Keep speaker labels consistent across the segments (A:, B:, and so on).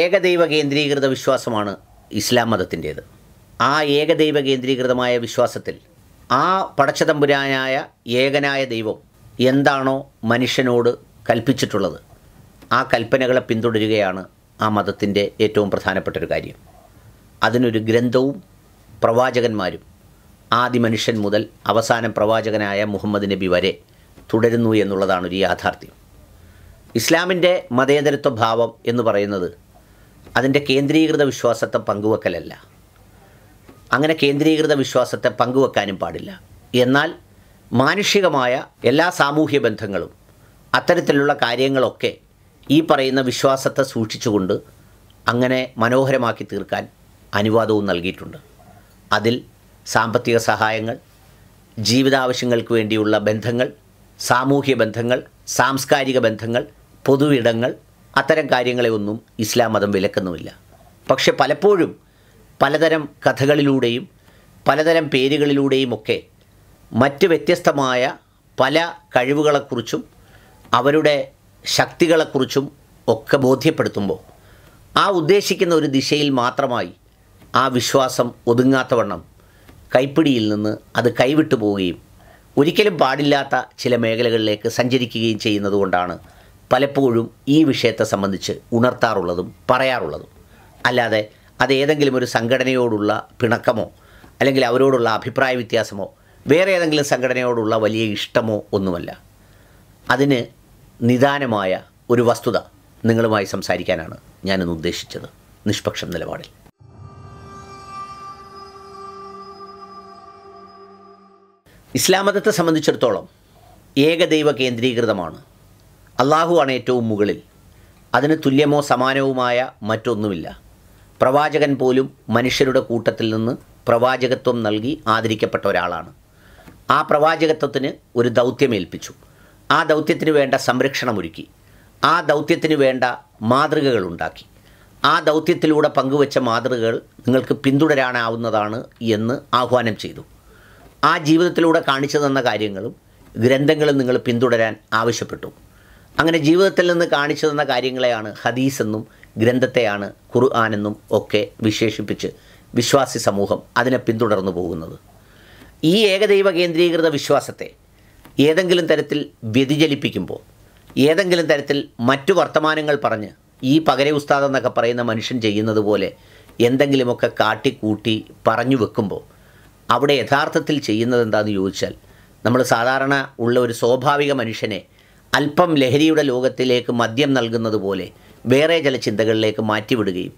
A: ഏകദൈവ കേന്ദ്രീകൃത വിശ്വാസമാണ് ഇസ്ലാം മതത്തിൻ്റേത് ആ ഏകദൈവ കേന്ദ്രീകൃതമായ വിശ്വാസത്തിൽ ആ പടച്ചതമ്പുരാനായ ഏകനായ ദൈവം എന്താണോ മനുഷ്യനോട് കൽപ്പിച്ചിട്ടുള്ളത് ആ കൽപ്പനകളെ പിന്തുടരുകയാണ് ആ മതത്തിൻ്റെ ഏറ്റവും പ്രധാനപ്പെട്ടൊരു കാര്യം അതിനൊരു ഗ്രന്ഥവും പ്രവാചകന്മാരും ആദ്യ മനുഷ്യൻ മുതൽ അവസാനം പ്രവാചകനായ മുഹമ്മദ് നബി വരെ തുടരുന്നു എന്നുള്ളതാണ് ഒരു യാഥാർത്ഥ്യം ഇസ്ലാമിൻ്റെ മതേതരത്വ ഭാവം എന്ന് പറയുന്നത് അതിൻ്റെ കേന്ദ്രീകൃത വിശ്വാസത്തെ പങ്കുവെക്കലല്ല അങ്ങനെ കേന്ദ്രീകൃത വിശ്വാസത്തെ പങ്കുവെക്കാനും പാടില്ല എന്നാൽ മാനുഷികമായ എല്ലാ സാമൂഹ്യ ബന്ധങ്ങളും അത്തരത്തിലുള്ള കാര്യങ്ങളൊക്കെ ഈ പറയുന്ന വിശ്വാസത്തെ സൂക്ഷിച്ചുകൊണ്ട് അങ്ങനെ മനോഹരമാക്കി തീർക്കാൻ അനുവാദവും നൽകിയിട്ടുണ്ട് അതിൽ സാമ്പത്തിക സഹായങ്ങൾ ജീവിതാവശ്യങ്ങൾക്ക് വേണ്ടിയുള്ള ബന്ധങ്ങൾ സാമൂഹ്യ ബന്ധങ്ങൾ സാംസ്കാരിക ബന്ധങ്ങൾ പൊതുവിടങ്ങൾ അത്തരം കാര്യങ്ങളെ ഒന്നും ഇസ്ലാം മതം വിലക്കുന്നുമില്ല പക്ഷെ പലപ്പോഴും പലതരം കഥകളിലൂടെയും പലതരം പേരുകളിലൂടെയുമൊക്കെ മറ്റ് വ്യത്യസ്തമായ പല കഴിവുകളെക്കുറിച്ചും അവരുടെ ശക്തികളെക്കുറിച്ചും ഒക്കെ ബോധ്യപ്പെടുത്തുമ്പോൾ ആ ഉദ്ദേശിക്കുന്ന ഒരു ദിശയിൽ മാത്രമായി ആ വിശ്വാസം ഒതുങ്ങാത്തവണ്ണം കൈപ്പിടിയിൽ നിന്ന് അത് കൈവിട്ടു പോവുകയും ഒരിക്കലും പാടില്ലാത്ത ചില മേഖലകളിലേക്ക് സഞ്ചരിക്കുകയും ചെയ്യുന്നതുകൊണ്ടാണ് പലപ്പോഴും ഈ വിഷയത്തെ സംബന്ധിച്ച് ഉണർത്താറുള്ളതും പറയാറുള്ളതും അല്ലാതെ അത് ഏതെങ്കിലും ഒരു സംഘടനയോടുള്ള പിണക്കമോ അല്ലെങ്കിൽ അവരോടുള്ള അഭിപ്രായ വ്യത്യാസമോ വേറെ ഏതെങ്കിലും സംഘടനയോടുള്ള വലിയ ഇഷ്ടമോ ഒന്നുമല്ല അതിന് നിദാനമായ ഒരു വസ്തുത നിങ്ങളുമായി സംസാരിക്കാനാണ് ഞാനിന്ന് ഉദ്ദേശിച്ചത് നിഷ്പക്ഷം നിലപാടിൽ ഇസ്ലാമതത്തെ സംബന്ധിച്ചിടത്തോളം ഏകദൈവ കേന്ദ്രീകൃതമാണ് അള്ളാഹുവാണ് ഏറ്റവും മുകളിൽ അതിന് തുല്യമോ സമാനവുമായ മറ്റൊന്നുമില്ല പ്രവാചകൻ പോലും മനുഷ്യരുടെ കൂട്ടത്തിൽ നിന്ന് പ്രവാചകത്വം നൽകി ആദരിക്കപ്പെട്ട ഒരാളാണ് ആ പ്രവാചകത്വത്തിന് ഒരു ദൗത്യമേൽപ്പിച്ചു ആ ദൗത്യത്തിന് വേണ്ട സംരക്ഷണമൊരുക്കി ആ ദൗത്യത്തിന് വേണ്ട മാതൃകകൾ ഉണ്ടാക്കി ആ ദൗത്യത്തിലൂടെ പങ്കുവച്ച മാതൃകകൾ നിങ്ങൾക്ക് പിന്തുടരാനാവുന്നതാണ് എന്ന് ആഹ്വാനം ചെയ്തു ആ ജീവിതത്തിലൂടെ കാണിച്ചു തന്ന കാര്യങ്ങളും ഗ്രന്ഥങ്ങളും നിങ്ങൾ പിന്തുടരാൻ ആവശ്യപ്പെട്ടു അങ്ങനെ ജീവിതത്തിൽ നിന്ന് കാണിച്ചു തന്ന കാര്യങ്ങളെയാണ് ഹദീസ് എന്നും ഗ്രന്ഥത്തെയാണ് ഖുർആാനെന്നും ഒക്കെ വിശേഷിപ്പിച്ച് വിശ്വാസി സമൂഹം അതിനെ പിന്തുടർന്നു പോകുന്നത് ഈ ഏകദൈവ കേന്ദ്രീകൃത വിശ്വാസത്തെ ഏതെങ്കിലും തരത്തിൽ വ്യതിചലിപ്പിക്കുമ്പോൾ ഏതെങ്കിലും തരത്തിൽ മറ്റു വർത്തമാനങ്ങൾ പറഞ്ഞ് ഈ പകര ഉസ്താദ് എന്നൊക്കെ പറയുന്ന മനുഷ്യൻ ചെയ്യുന്നത് പോലെ എന്തെങ്കിലുമൊക്കെ കാട്ടിക്കൂട്ടി പറഞ്ഞു വെക്കുമ്പോൾ അവിടെ യഥാർത്ഥത്തിൽ ചെയ്യുന്നത് എന്താണെന്ന് ചോദിച്ചാൽ നമ്മൾ സാധാരണ ഉള്ള ഒരു സ്വാഭാവിക മനുഷ്യനെ അല്പം ലഹരിയുടെ ലോകത്തിലേക്ക് മദ്യം നൽകുന്നത് പോലെ വേറെ ചില ചിന്തകളിലേക്ക് മാറ്റിവിടുകയും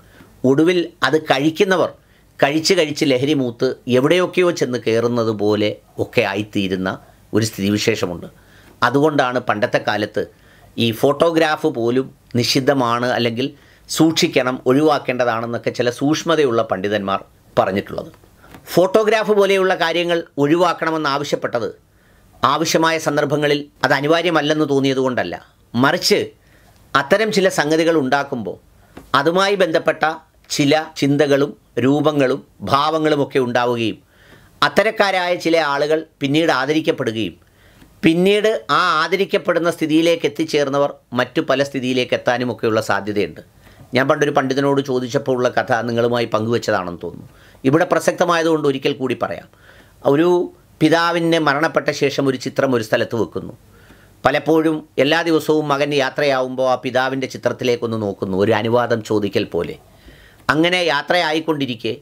A: ഒടുവിൽ അത് കഴിക്കുന്നവർ കഴിച്ച് കഴിച്ച് ലഹരി മൂത്ത് എവിടെയൊക്കെയോ ചെന്ന് കയറുന്നത് പോലെ ഒക്കെ ആയിത്തീരുന്ന ഒരു സ്ഥിതിവിശേഷമുണ്ട് അതുകൊണ്ടാണ് പണ്ടത്തെ കാലത്ത് ഈ ഫോട്ടോഗ്രാഫ് പോലും നിഷിദ്ധമാണ് അല്ലെങ്കിൽ സൂക്ഷിക്കണം ഒഴിവാക്കേണ്ടതാണെന്നൊക്കെ ചില സൂക്ഷ്മതയുള്ള പണ്ഡിതന്മാർ പറഞ്ഞിട്ടുള്ളത് ഫോട്ടോഗ്രാഫ് പോലെയുള്ള കാര്യങ്ങൾ ഒഴിവാക്കണമെന്നാവശ്യപ്പെട്ടത് ആവശ്യമായ സന്ദർഭങ്ങളിൽ അത് അനിവാര്യമല്ലെന്ന് തോന്നിയതുകൊണ്ടല്ല മറിച്ച് അത്തരം ചില സംഗതികൾ ഉണ്ടാക്കുമ്പോൾ അതുമായി ബന്ധപ്പെട്ട ചില ചിന്തകളും രൂപങ്ങളും ഭാവങ്ങളുമൊക്കെ ഉണ്ടാവുകയും അത്തരക്കാരായ ചില ആളുകൾ പിന്നീട് ആദരിക്കപ്പെടുകയും പിന്നീട് ആ ആദരിക്കപ്പെടുന്ന സ്ഥിതിയിലേക്ക് എത്തിച്ചേർന്നവർ മറ്റു പല സ്ഥിതിയിലേക്ക് എത്താനുമൊക്കെയുള്ള സാധ്യതയുണ്ട് ഞാൻ പണ്ടൊരു പണ്ഡിതനോട് ചോദിച്ചപ്പോൾ ഉള്ള കഥ നിങ്ങളുമായി പങ്കുവെച്ചതാണെന്ന് തോന്നുന്നു ഇവിടെ പ്രസക്തമായതുകൊണ്ട് ഒരിക്കൽ കൂടി പറയാം ഒരു പിതാവിൻ്റെ മരണപ്പെട്ട ശേഷം ഒരു ചിത്രം ഒരു സ്ഥലത്ത് വെക്കുന്നു പലപ്പോഴും എല്ലാ ദിവസവും മകൻ യാത്രയാവുമ്പോൾ ആ പിതാവിൻ്റെ ചിത്രത്തിലേക്കൊന്ന് നോക്കുന്നു ഒരു അനുവാദം ചോദിക്കൽ പോലെ അങ്ങനെ യാത്രയായിക്കൊണ്ടിരിക്കെ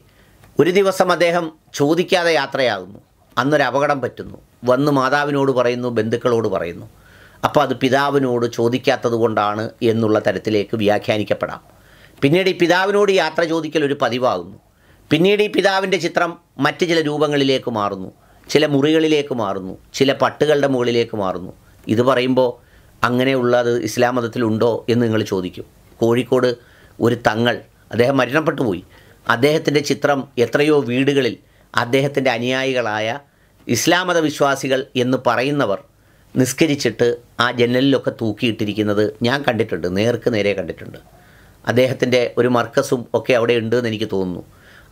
A: ഒരു ദിവസം അദ്ദേഹം ചോദിക്കാതെ യാത്രയാകുന്നു അന്നൊരു അപകടം പറ്റുന്നു വന്ന് മാതാവിനോട് പറയുന്നു ബന്ധുക്കളോട് പറയുന്നു അപ്പോൾ അത് പിതാവിനോട് ചോദിക്കാത്തത് കൊണ്ടാണ് എന്നുള്ള തരത്തിലേക്ക് വ്യാഖ്യാനിക്കപ്പെടാം പിന്നീട് ഈ പിതാവിനോട് യാത്ര ചോദിക്കൽ ഒരു പതിവാകുന്നു പിന്നീട് ഈ പിതാവിൻ്റെ ചിത്രം മറ്റ് ചില രൂപങ്ങളിലേക്ക് മാറുന്നു ചില മുറികളിലേക്ക് മാറുന്നു ചില പട്ടുകളുടെ മുകളിലേക്ക് മാറുന്നു ഇത് പറയുമ്പോൾ അങ്ങനെയുള്ളത് ഇസ്ലാം മതത്തിലുണ്ടോ എന്ന് നിങ്ങൾ ചോദിക്കും കോഴിക്കോട് ഒരു തങ്ങൾ അദ്ദേഹം മരണപ്പെട്ടു പോയി അദ്ദേഹത്തിൻ്റെ ചിത്രം എത്രയോ വീടുകളിൽ അദ്ദേഹത്തിൻ്റെ അനുയായികളായ ഇസ്ലാം മതവിശ്വാസികൾ വിശ്വാസികൾ എന്ന് പറയുന്നവർ നിസ്കരിച്ചിട്ട് ആ ജനലിലൊക്കെ തൂക്കിയിട്ടിരിക്കുന്നത് ഞാൻ കണ്ടിട്ടുണ്ട് നേർക്ക് നേരെ കണ്ടിട്ടുണ്ട് അദ്ദേഹത്തിൻ്റെ ഒരു മർക്കസും ഒക്കെ അവിടെ ഉണ്ട് എന്ന് എനിക്ക് തോന്നുന്നു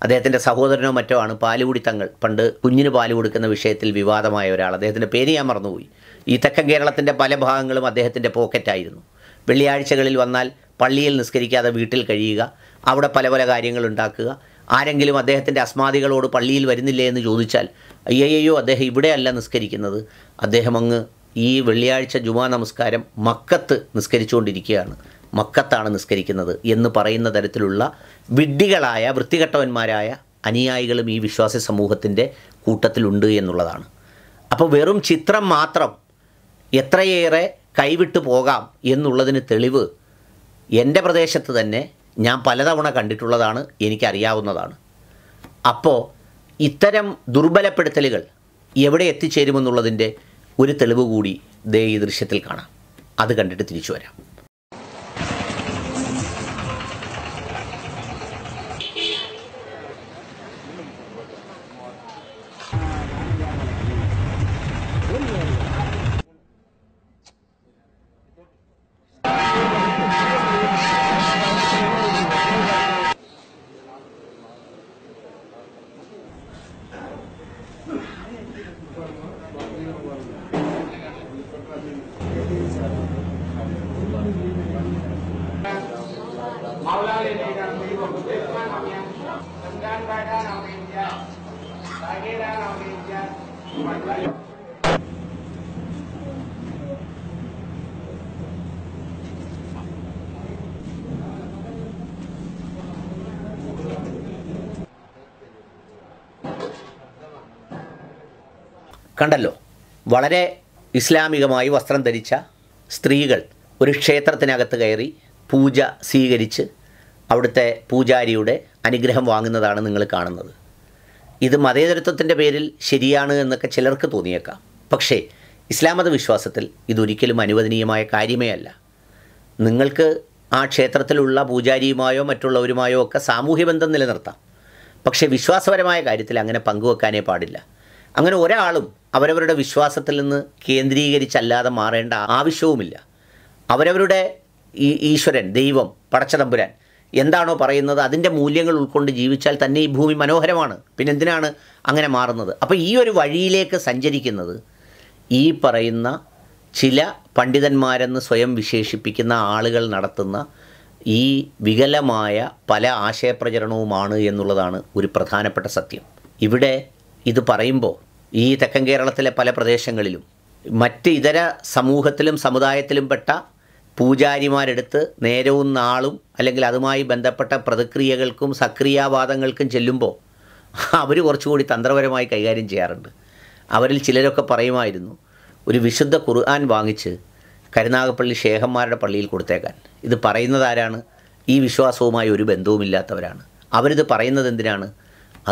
A: അദ്ദേഹത്തിൻ്റെ സഹോദരനോ മറ്റോ ആണ് പാലുകൂടി തങ്ങൾ പണ്ട് കുഞ്ഞിന് പാല് കൊടുക്കുന്ന വിഷയത്തിൽ വിവാദമായ ഒരാൾ അദ്ദേഹത്തിൻ്റെ പേര് ഞാൻ മറന്നുപോയി ഈ തെക്കൻ കേരളത്തിൻ്റെ പല ഭാഗങ്ങളും അദ്ദേഹത്തിൻ്റെ പോക്കറ്റായിരുന്നു വെള്ളിയാഴ്ചകളിൽ വന്നാൽ പള്ളിയിൽ നിസ്കരിക്കാതെ വീട്ടിൽ കഴിയുക അവിടെ പല പല കാര്യങ്ങൾ ഉണ്ടാക്കുക ആരെങ്കിലും അദ്ദേഹത്തിൻ്റെ അസ്മാദികളോട് പള്ളിയിൽ വരുന്നില്ലേ എന്ന് ചോദിച്ചാൽ അയ്യയ്യോ അദ്ദേഹം ഇവിടെയല്ല നിസ്കരിക്കുന്നത് അദ്ദേഹം അങ്ങ് ഈ വെള്ളിയാഴ്ച ജുമാ നമസ്കാരം മക്കത്ത് നിസ്കരിച്ചുകൊണ്ടിരിക്കുകയാണ് മക്കത്താണ് നിസ്കരിക്കുന്നത് എന്ന് പറയുന്ന തരത്തിലുള്ള വിഡ്ഢികളായ വൃത്തികെട്ടവന്മാരായ അനുയായികളും ഈ വിശ്വാസി സമൂഹത്തിൻ്റെ കൂട്ടത്തിലുണ്ട് എന്നുള്ളതാണ് അപ്പോൾ വെറും ചിത്രം മാത്രം എത്രയേറെ കൈവിട്ടു പോകാം എന്നുള്ളതിന് തെളിവ് എൻ്റെ പ്രദേശത്ത് തന്നെ ഞാൻ പലതവണ കണ്ടിട്ടുള്ളതാണ് എനിക്കറിയാവുന്നതാണ് അപ്പോൾ ഇത്തരം ദുർബലപ്പെടുത്തലുകൾ എവിടെ എത്തിച്ചേരുമെന്നുള്ളതിൻ്റെ ഒരു തെളിവ് കൂടി ദേ ഈ ദൃശ്യത്തിൽ കാണാം അത് കണ്ടിട്ട് തിരിച്ചു വരാം മൗലാനെ നേടാൻ ദൈവം കണ്ടല്ലോ വളരെ ഇസ്ലാമികമായി വസ്ത്രം ധരിച്ച സ്ത്രീകൾ ഒരു ക്ഷേത്രത്തിനകത്ത് കയറി പൂജ സ്വീകരിച്ച് അവിടുത്തെ പൂജാരിയുടെ അനുഗ്രഹം വാങ്ങുന്നതാണ് നിങ്ങൾ കാണുന്നത് ഇത് മതേതരത്വത്തിൻ്റെ പേരിൽ ശരിയാണ് എന്നൊക്കെ ചിലർക്ക് തോന്നിയേക്കാം പക്ഷേ ഇസ്ലാം മത വിശ്വാസത്തിൽ ഇതൊരിക്കലും അനുവദനീയമായ കാര്യമേ അല്ല നിങ്ങൾക്ക് ആ ക്ഷേത്രത്തിലുള്ള പൂജാരിയുമായോ മറ്റുള്ളവരുമായോ ഒക്കെ സാമൂഹ്യ ബന്ധം നിലനിർത്താം പക്ഷേ വിശ്വാസപരമായ കാര്യത്തിൽ അങ്ങനെ പങ്കുവെക്കാനേ പാടില്ല അങ്ങനെ ഒരാളും അവരവരുടെ വിശ്വാസത്തിൽ നിന്ന് കേന്ദ്രീകരിച്ചല്ലാതെ മാറേണ്ട ആവശ്യവുമില്ല അവരവരുടെ ഈ ഈശ്വരൻ ദൈവം പടച്ചതമ്പുരാൻ എന്താണോ പറയുന്നത് അതിൻ്റെ മൂല്യങ്ങൾ ഉൾക്കൊണ്ട് ജീവിച്ചാൽ തന്നെ ഈ ഭൂമി മനോഹരമാണ് പിന്നെ എന്തിനാണ് അങ്ങനെ മാറുന്നത് അപ്പോൾ ഈ ഒരു വഴിയിലേക്ക് സഞ്ചരിക്കുന്നത് ഈ പറയുന്ന ചില പണ്ഡിതന്മാരെന്ന് സ്വയം വിശേഷിപ്പിക്കുന്ന ആളുകൾ നടത്തുന്ന ഈ വികലമായ പല ആശയപ്രചരണവുമാണ് എന്നുള്ളതാണ് ഒരു പ്രധാനപ്പെട്ട സത്യം ഇവിടെ ഇത് പറയുമ്പോൾ ഈ തെക്കൻ കേരളത്തിലെ പല പ്രദേശങ്ങളിലും മറ്റ് ഇതര സമൂഹത്തിലും സമുദായത്തിലും പെട്ട പൂജാരിമാരെടുത്ത് നേരവും നാളും അല്ലെങ്കിൽ അതുമായി ബന്ധപ്പെട്ട പ്രതിക്രിയകൾക്കും സക്രിയാവാദങ്ങൾക്കും ചെല്ലുമ്പോൾ അവർ കുറച്ചുകൂടി തന്ത്രപരമായി കൈകാര്യം ചെയ്യാറുണ്ട് അവരിൽ ചിലരൊക്കെ പറയുമായിരുന്നു ഒരു വിശുദ്ധ ഖുർആൻ വാങ്ങിച്ച് കരുനാഗപ്പള്ളി ശേഖന്മാരുടെ പള്ളിയിൽ കൊടുത്തേക്കാൻ ഇത് പറയുന്നതാരാണ് ഈ വിശ്വാസവുമായി ഒരു ബന്ധവുമില്ലാത്തവരാണ് അവരിത് പറയുന്നത് എന്തിനാണ്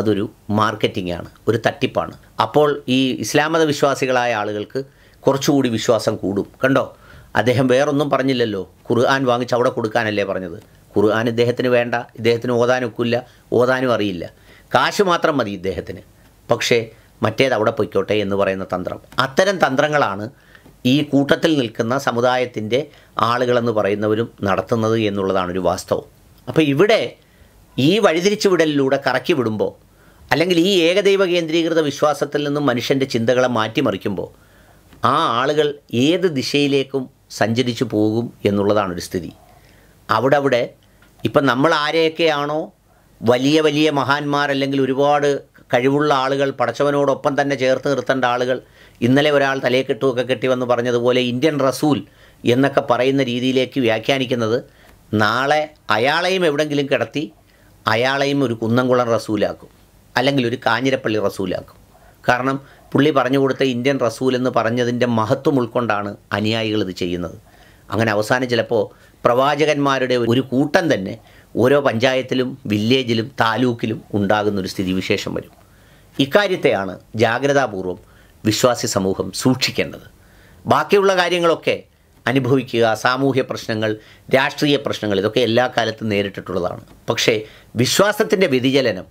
A: അതൊരു മാർക്കറ്റിംഗ് ആണ് ഒരു തട്ടിപ്പാണ് അപ്പോൾ ഈ ഇസ്ലാമത വിശ്വാസികളായ ആളുകൾക്ക് കുറച്ചുകൂടി വിശ്വാസം കൂടും കണ്ടോ അദ്ദേഹം വേറൊന്നും പറഞ്ഞില്ലല്ലോ ഖുർആൻ വാങ്ങിച്ച് അവിടെ കൊടുക്കാനല്ലേ പറഞ്ഞത് ഖുർആൻ ഇദ്ദേഹത്തിന് വേണ്ട ഇദ്ദേഹത്തിന് ഒക്കില്ല ഓതാനും അറിയില്ല കാശ് മാത്രം മതി ഇദ്ദേഹത്തിന് പക്ഷേ മറ്റേത് അവിടെ പൊയ്ക്കോട്ടെ എന്ന് പറയുന്ന തന്ത്രം അത്തരം തന്ത്രങ്ങളാണ് ഈ കൂട്ടത്തിൽ നിൽക്കുന്ന സമുദായത്തിൻ്റെ ആളുകളെന്ന് പറയുന്നവരും നടത്തുന്നത് എന്നുള്ളതാണ് ഒരു വാസ്തവം അപ്പോൾ ഇവിടെ ഈ വഴിതിരിച്ചുവിടലിലൂടെ കറക്കി വിടുമ്പോൾ അല്ലെങ്കിൽ ഈ ഏകദൈവ കേന്ദ്രീകൃത വിശ്വാസത്തിൽ നിന്നും മനുഷ്യൻ്റെ ചിന്തകളെ മാറ്റിമറിക്കുമ്പോൾ ആ ആളുകൾ ഏത് ദിശയിലേക്കും സഞ്ചരിച്ചു പോകും എന്നുള്ളതാണ് ഒരു സ്ഥിതി അവിടെ അവിടെ ഇപ്പം നമ്മൾ ആരെയൊക്കെയാണോ വലിയ വലിയ മഹാന്മാർ അല്ലെങ്കിൽ ഒരുപാട് കഴിവുള്ള ആളുകൾ പടച്ചവനോടൊപ്പം തന്നെ ചേർത്ത് നിർത്തേണ്ട ആളുകൾ ഇന്നലെ ഒരാൾ തലയെ കെട്ടുമൊക്കെ കെട്ടി വന്ന് പറഞ്ഞതുപോലെ ഇന്ത്യൻ റസൂൽ എന്നൊക്കെ പറയുന്ന രീതിയിലേക്ക് വ്യാഖ്യാനിക്കുന്നത് നാളെ അയാളെയും എവിടെങ്കിലും കിടത്തി അയാളെയും ഒരു കുന്നംകുളം റസൂലാക്കും അല്ലെങ്കിൽ ഒരു കാഞ്ഞിരപ്പള്ളി റസൂലാക്കും കാരണം പുള്ളി പറഞ്ഞു കൊടുത്ത ഇന്ത്യൻ റസൂൽ എന്ന് പറഞ്ഞതിൻ്റെ മഹത്വം ഉൾക്കൊണ്ടാണ് അനുയായികൾ ഇത് ചെയ്യുന്നത് അങ്ങനെ അവസാനം ചിലപ്പോൾ പ്രവാചകന്മാരുടെ ഒരു കൂട്ടം തന്നെ ഓരോ പഞ്ചായത്തിലും വില്ലേജിലും താലൂക്കിലും ഉണ്ടാകുന്നൊരു സ്ഥിതിവിശേഷം വരും ഇക്കാര്യത്തെയാണ് ജാഗ്രതാപൂർവം വിശ്വാസി സമൂഹം സൂക്ഷിക്കേണ്ടത് ബാക്കിയുള്ള കാര്യങ്ങളൊക്കെ അനുഭവിക്കുക സാമൂഹ്യ പ്രശ്നങ്ങൾ രാഷ്ട്രീയ പ്രശ്നങ്ങൾ ഇതൊക്കെ എല്ലാ കാലത്തും നേരിട്ടിട്ടുള്ളതാണ് പക്ഷേ വിശ്വാസത്തിൻ്റെ വ്യതിചലനം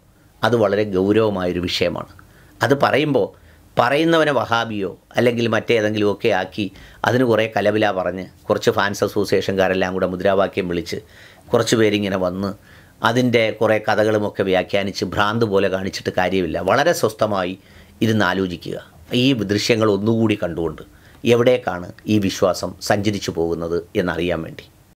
A: അത് വളരെ ഗൗരവമായൊരു വിഷയമാണ് അത് പറയുമ്പോൾ പറയുന്നവനെ വഹാബിയോ അല്ലെങ്കിൽ മറ്റേതെങ്കിലും ഒക്കെ ആക്കി അതിന് കുറേ കലവില പറഞ്ഞ് കുറച്ച് ഫാൻസ് അസോസിയേഷൻകാരെല്ലാം കൂടെ മുദ്രാവാക്യം വിളിച്ച് കുറച്ച് പേരിങ്ങനെ വന്ന് അതിൻ്റെ കുറേ കഥകളുമൊക്കെ വ്യാഖ്യാനിച്ച് ഭ്രാന്ത് പോലെ കാണിച്ചിട്ട് കാര്യമില്ല വളരെ സ്വസ്ഥമായി ഇരുന്ന് ആലോചിക്കുക ഈ ദൃശ്യങ്ങൾ ഒന്നുകൂടി കണ്ടുകൊണ്ട് എവിടേക്കാണ് ഈ വിശ്വാസം സഞ്ചരിച്ചു പോകുന്നത് എന്നറിയാൻ വേണ്ടി